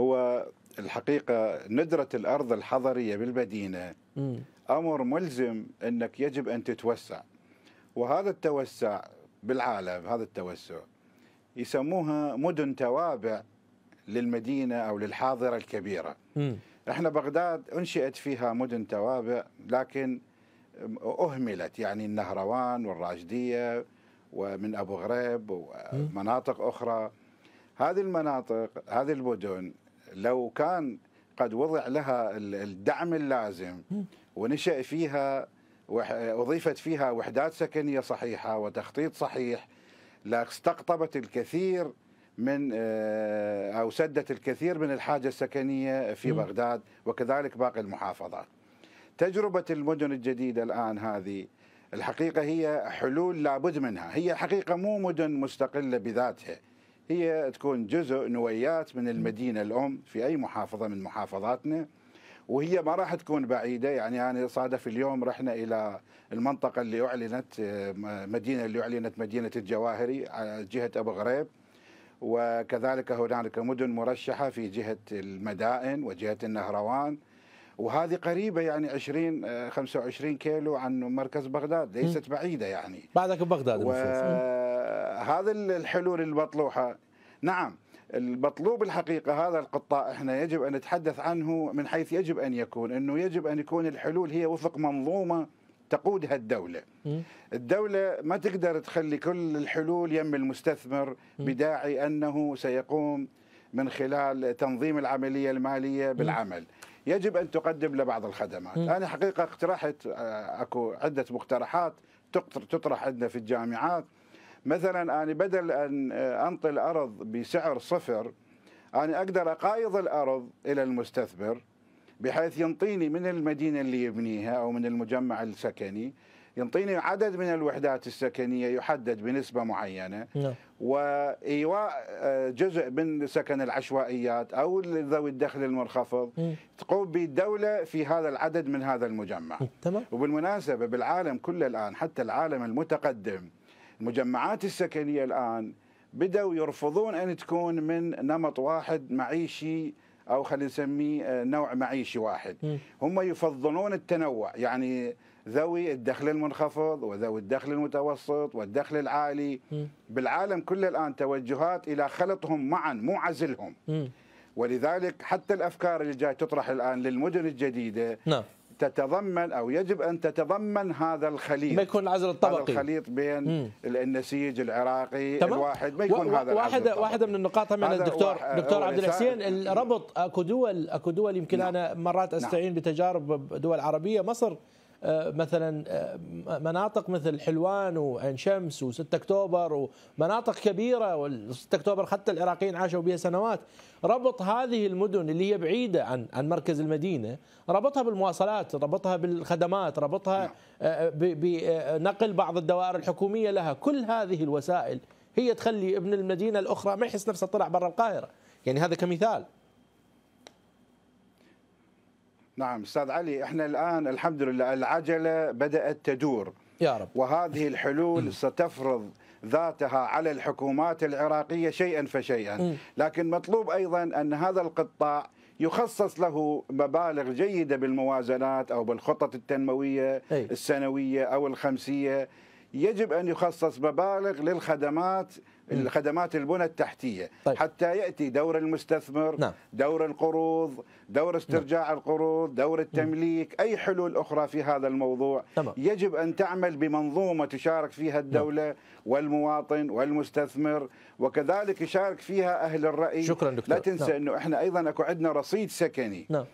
هو الحقيقة ندرة الأرض الحضرية بالمدينة أمر ملزم أنك يجب أن تتوسع وهذا التوسع بالعالم هذا التوسع يسموها مدن توابع للمدينة أو للحاضرة الكبيرة م. احنا بغداد أنشئت فيها مدن توابع لكن أهملت يعني النهروان والراجدية ومن أبو غريب ومناطق أخرى هذه المناطق هذه المدن لو كان قد وضع لها الدعم اللازم ونشأ فيها وضيفت فيها وحدات سكنية صحيحة وتخطيط صحيح لاستقطبت الكثير من آه، أو سدت الكثير من الحاجة السكنية في بغداد وكذلك باقي المحافظات تجربة المدن الجديدة الآن هذه الحقيقة هي حلول لابد منها هي حقيقة مو مدن مستقلة بذاتها هي تكون جزء نويات من المدينة الأم في أي محافظة من محافظاتنا وهي ما راح تكون بعيدة يعني أنا صادف اليوم رحنا إلى المنطقة اللي أعلنت مدينة اللي أعلنت مدينة الجواهري على جهة أبو غريب وكذلك هنالك مدن مرشحة في جهة المدائن وجهة النهروان وهذه قريبة يعني 20 25 آه، كيلو عن مركز بغداد ليست بعيدة يعني بعدك ببغداد هذا الحلول المطروحة نعم المطلوب الحقيقة هذا القطاع احنا يجب أن نتحدث عنه من حيث يجب أن يكون أنه يجب أن يكون الحلول هي وفق منظومة تقودها الدولة الدولة ما تقدر تخلي كل الحلول يم المستثمر بداعي أنه سيقوم من خلال تنظيم العملية المالية بالعمل يجب ان تقدم له بعض الخدمات م. انا حقيقه اقترحت آه، اكو عده مقترحات تطرح عندنا في الجامعات مثلا انا بدل ان آه، انطي الارض بسعر صفر انا اقدر اقايض الارض الى المستثمر بحيث ينطيني من المدينه اللي يبنيها او من المجمع السكني ينطيني عدد من الوحدات السكنيه يحدد بنسبه معينه نعم. وايواء آه، جزء من سكن العشوائيات او ذوي الدخل المنخفض تقوم به الدوله في هذا العدد من هذا المجمع تمام. وبالمناسبه بالعالم كله الان حتى العالم المتقدم المجمعات السكنيه الان بدأوا يرفضون أن تكون من نمط واحد معيشي أو خلينا نسميه آه، نوع معيشي واحد هم يفضلون التنوع يعني ذوي الدخل المنخفض وذوي الدخل المتوسط والدخل العالي بالعالم كله الآن توجهات إلى خلطهم معا مو عزلهم ولذلك حتى الأفكار اللي جاي تطرح الآن للمدن الجديدة نعم. تتضمن او يجب ان تتضمن هذا الخليط ما يكون العزل الطبقي هذا الخليط بين النسيج العراقي تمام. الواحد ما يكون و... هذا واحدة واحده من النقاط من الدكتور دكتور عبد الحسين الربط اكو دول اكو دول يمكن نعم. انا مرات نعم. استعين نعم. بتجارب دول عربيه مصر آه، مثلا آه، مناطق مثل حلوان وعين شمس و6 اكتوبر ومناطق كبيره و6 اكتوبر حتى العراقيين عاشوا بها سنوات ربط هذه المدن اللي هي بعيده عن عن مركز المدينه ربطها بالمواصلات ربطها بالخدمات ربطها نعم. آه، بنقل بعض الدوائر الحكوميه لها كل هذه الوسائل هي تخلي ابن المدينه الاخرى ما يحس نفسه طلع برا القاهره يعني هذا كمثال نعم استاذ علي احنا الان الحمد لله العجله بدات تدور يا رب وهذه الحلول ستفرض ذاتها على الحكومات العراقيه شيئا فشيئا لكن مطلوب ايضا ان هذا القطاع يخصص له مبالغ جيده بالموازنات او بالخطط التنمويه السنويه او الخمسيه يجب أن يخصص مبالغ للخدمات الخدمات البنى التحتية طيب. حتى يأتي دور المستثمر نعم. دور القروض دور استرجاع نعم. القروض دور التمليك نعم. أي حلول أخرى في هذا الموضوع طبعا. يجب أن تعمل بمنظومة تشارك فيها نعم. الدولة نعم. والمواطن والمستثمر وكذلك يشارك فيها أهل الرأي شكرا دكتور. لا تنسى نعم. أنه إحنا أيضا أكو عندنا رصيد سكني نعم.